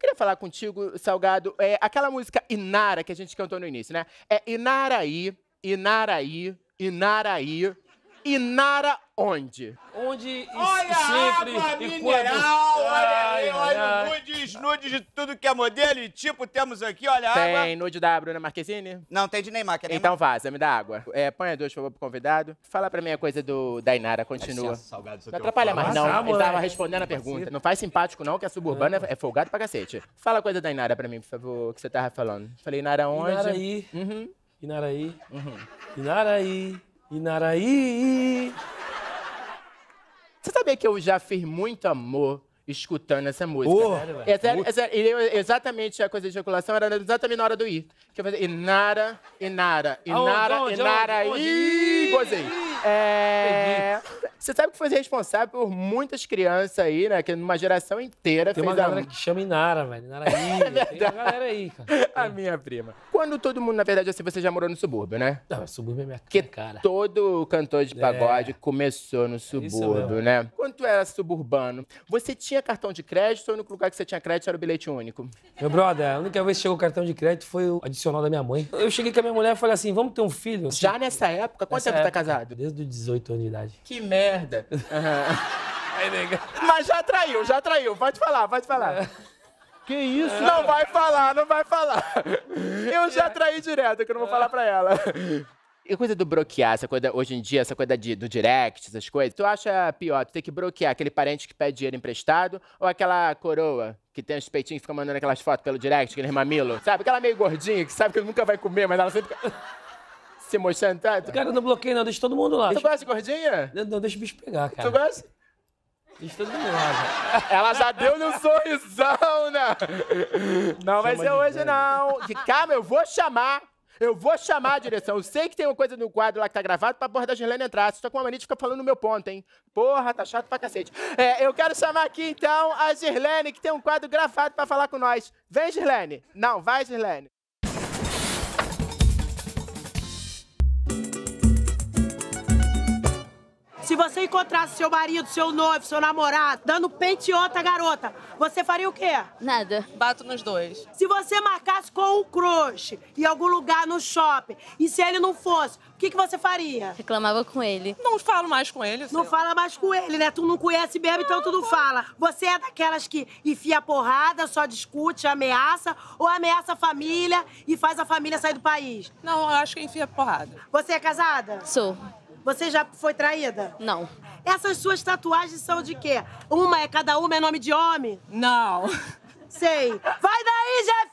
queria falar contigo, Salgado, é, aquela música Inara que a gente cantou no início, né? É Inaraí, Inaraí, Inaraí, Inara onde? Onde olha sempre a água e mineral, quando... olha aí, olha nudes, nudes de tudo que é modelo e tipo temos aqui, olha tem água. Tem nude da Bruna Marquezine? Não, tem de Neymar, que é Neymar. Então vaza, me dá água. É, põe a dois, por favor, pro convidado. Fala pra mim a coisa do da Inara, continua. salgado, não atrapalha mais, não. Ele tava respondendo a pergunta. Não faz simpático não, que a é suburbana é, é folgado pra cacete. Fala a coisa da Inara pra mim, por favor, que você tava falando. Falei, Inara onde? Inaraí. Uhum. Inaraí. Uhum. Inaraí. Inaraí. Inaraí sabe que eu já fiz muito amor escutando essa música. Oh, exatamente a coisa de ejaculação era exatamente na hora do I. Que eu fazia Inara, Inara, Inara, Inara, Inara, Inara, Inara, Inara, Inara, Inara, Inara, Inara, Inara, Inara, Inara, Inara, Inara, você sabe que foi responsável por muitas crianças aí, né? Que numa geração inteira tem fez uma galera a... que chama Inara, velho. Inara é tem uma galera aí, cara. A é. minha prima. Quando todo mundo, na verdade, assim, você já morou no subúrbio, né? Não, subúrbio é minha que cara. todo cantor de é. pagode é. começou no é subúrbio, né? Quando tu era suburbano, você tinha cartão de crédito ou no lugar que você tinha crédito era o bilhete único? Meu brother, a única vez que chegou o cartão de crédito foi o adicional da minha mãe. Eu cheguei com a minha mulher e falei assim, vamos ter um filho? Assim, já nessa época? Quanto tempo tá casado? Desde os 18 anos de idade. Que merda merda. Uhum. Mas já traiu, já traiu. Vai te falar, vai te falar. Que isso? Não vai falar, não vai falar. Eu já traí direto, que eu não vou falar pra ela. E coisa do bloquear, essa coisa, hoje em dia, essa coisa de, do direct, essas coisas, tu acha pior, tu tem que bloquear aquele parente que pede dinheiro emprestado ou aquela coroa que tem os peitinhos que fica mandando aquelas fotos pelo direct, aquele mamilo, sabe? Aquela meio gordinha que sabe que nunca vai comer, mas ela sempre. Você mostrando tanto? Tá? Cara, eu não bloqueio, não. Deixa todo mundo lá. Tu deixa... gosta de gordinha? Não, não, deixa o bicho pegar, cara. Tu gosta? Deixa todo mundo lá, cara. Ela já deu no um sorrisão, né? Não vai ser hoje, não. De calma, eu vou chamar. Eu vou chamar a direção. Eu sei que tem uma coisa no quadro lá que tá gravado pra porra da Girlene entrar. Você tá com uma mania de ficar falando no meu ponto, hein? Porra, tá chato pra cacete. É, eu quero chamar aqui, então, a Girlene, que tem um quadro gravado pra falar com nós. Vem, Girlene. Não, vai, Girlene. Se você encontrasse seu marido, seu noivo, seu namorado, dando pente outra garota, você faria o quê? Nada. Bato nos dois. Se você marcasse com um crush em algum lugar no shopping, e se ele não fosse, o que, que você faria? Reclamava com ele. Não falo mais com ele. Não fala mais com ele, né? Tu não conhece mesmo, não, então tu não fala. Você é daquelas que enfia porrada, só discute, ameaça, ou ameaça a família e faz a família sair do país? Não, eu acho que enfia porrada. Você é casada? Sou. Você já foi traída? Não. Essas suas tatuagens são de quê? Uma é cada uma é nome de homem? Não. Sei. Vai daí, Jeff!